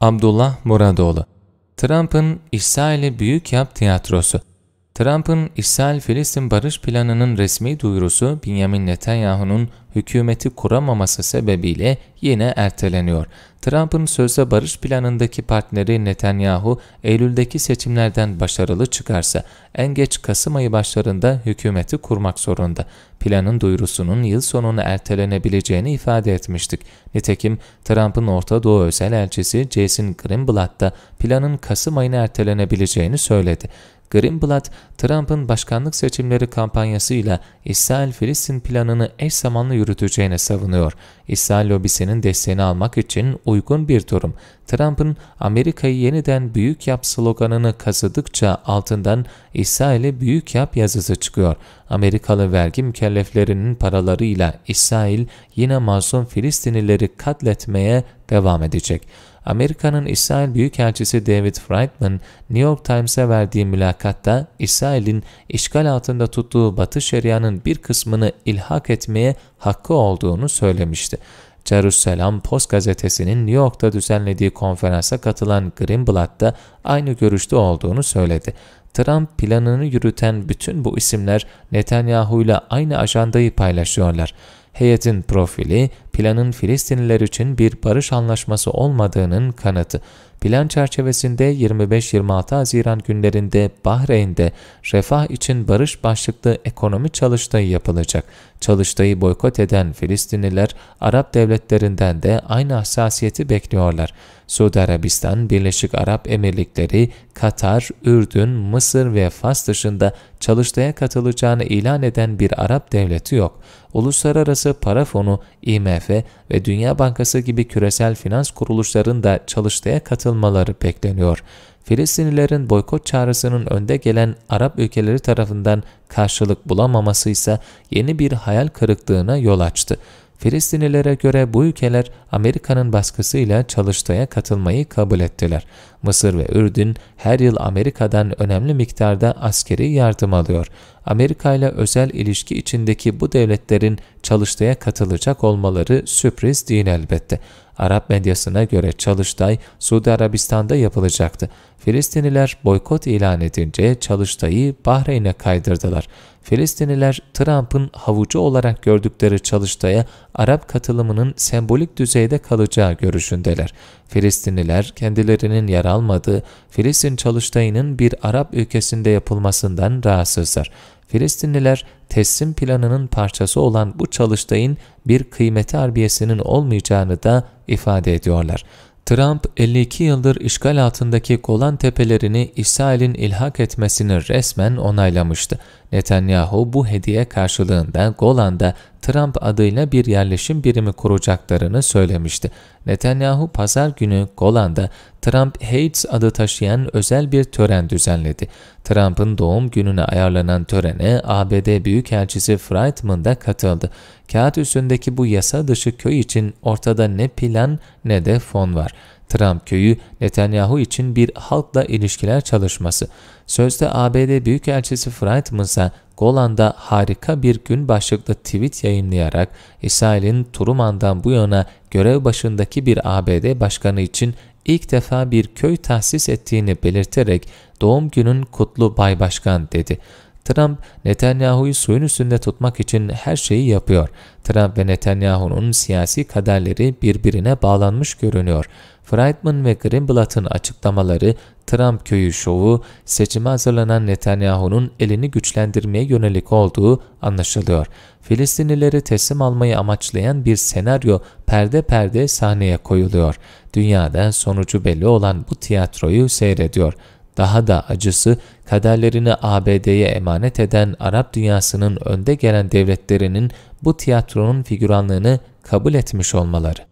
Abdullah Muradoğlu Trump'ın İsrail'i büyük yap tiyatrosu Trump'ın İsrail Filistin barış planının resmi duyurusu Benjamin Netanyahu'nun hükümeti kuramaması sebebiyle yine erteleniyor. Trump'ın sözde barış planındaki partneri Netanyahu Eylül'deki seçimlerden başarılı çıkarsa en geç Kasım ayı başlarında hükümeti kurmak zorunda. Planın duyurusunun yıl sonuna ertelenebileceğini ifade etmiştik. Nitekim Trump'ın Orta Doğu özel elçisi Jason Greenblatt da planın Kasım ayına ertelenebileceğini söyledi. Greenblatt, Trump'ın başkanlık seçimleri kampanyasıyla İsrail-Filistin planını eş zamanlı yürüteceğine savunuyor. İsrail lobisinin desteğini almak için uygun bir durum. Trump'ın Amerika'yı yeniden büyük yap sloganını kazıdıkça altından İsrail'e büyük yap yazısı çıkıyor. Amerikalı vergi mükelleflerinin paralarıyla İsrail yine masum Filistinlileri katletmeye devam edecek. Amerika'nın İsrail Büyükelçisi David Friedman, New York Times'e verdiği mülakatta İsrail'in işgal altında tuttuğu Batı Şeria'nın bir kısmını ilhak etmeye hakkı olduğunu söylemişti. Jerusalem Post gazetesinin New York'ta düzenlediği konferansa katılan Greenblatt da aynı görüşte olduğunu söyledi. Trump planını yürüten bütün bu isimler Netanyahu ile aynı ajandayı paylaşıyorlar. Heyetin profili, planın Filistinliler için bir barış anlaşması olmadığının kanıtı. Plan çerçevesinde 25-26 Haziran günlerinde Bahreyn'de refah için barış başlıklı ekonomi çalıştayı yapılacak. Çalıştayı boykot eden Filistinliler Arap devletlerinden de aynı hassasiyeti bekliyorlar. Suudi Arabistan, Birleşik Arap Emirlikleri, Katar, Ürdün, Mısır ve Fas dışında çalıştaya katılacağını ilan eden bir Arap devleti yok. Uluslararası Para Fonu IMF ve Dünya Bankası gibi küresel finans kuruluşların da çalıştaya katılmaları bekleniyor. Filistinlilerin boykot çağrısının önde gelen Arap ülkeleri tarafından karşılık bulamaması ise yeni bir hayal kırıklığına yol açtı. Filistinlilere göre bu ülkeler Amerika'nın baskısıyla çalıştaya katılmayı kabul ettiler. Mısır ve Ürdün her yıl Amerika'dan önemli miktarda askeri yardım alıyor. Amerika ile özel ilişki içindeki bu devletlerin çalıştaya katılacak olmaları sürpriz değil elbette. Arap medyasına göre Çalıştay, Suudi Arabistan'da yapılacaktı. Filistinliler boykot ilan edince Çalıştay'ı Bahreyn'e kaydırdılar. Filistinliler Trump'ın havucu olarak gördükleri çalıştaya Arap katılımının sembolik düzeyde kalacağı görüşündeler. Filistinliler kendilerinin yer almadığı Filistin çalıştayının bir Arap ülkesinde yapılmasından rahatsızlar. Filistinliler teslim planının parçası olan bu çalıştayın bir kıymeti harbiyesinin olmayacağını da ifade ediyorlar. Trump 52 yıldır işgal altındaki Golan tepelerini İsrail'in ilhak etmesini resmen onaylamıştı. Netanyahu bu hediye karşılığında Golan'da Trump adıyla bir yerleşim birimi kuracaklarını söylemişti. Netanyahu pazar günü Golan'da Trump Hates adı taşıyan özel bir tören düzenledi. Trump'ın doğum gününe ayarlanan törene ABD Büyükelçisi Friedman da katıldı. Kağıt üstündeki bu yasa dışı köy için ortada ne plan ne de fon var. Trump köyü Netanyahu için bir halkla ilişkiler çalışması. Sözde ABD Büyükelçisi Friedman'sa Golan'da harika bir gün başlıklı tweet yayınlayarak İsrail'in Turuman'dan bu yana görev başındaki bir ABD başkanı için ilk defa bir köy tahsis ettiğini belirterek doğum günün kutlu bay başkan dedi. Trump, Netanyahu'yu suyun üstünde tutmak için her şeyi yapıyor. Trump ve Netanyahu'nun siyasi kaderleri birbirine bağlanmış görünüyor. Friedman ve Greenblatt'ın açıklamaları, Trump köyü şovu, seçime hazırlanan Netanyahu'nun elini güçlendirmeye yönelik olduğu anlaşılıyor. Filistinlileri teslim almayı amaçlayan bir senaryo perde perde sahneye koyuluyor. Dünyada sonucu belli olan bu tiyatroyu seyrediyor. Daha da acısı kaderlerini ABD'ye emanet eden Arap dünyasının önde gelen devletlerinin bu tiyatronun figüranlığını kabul etmiş olmaları.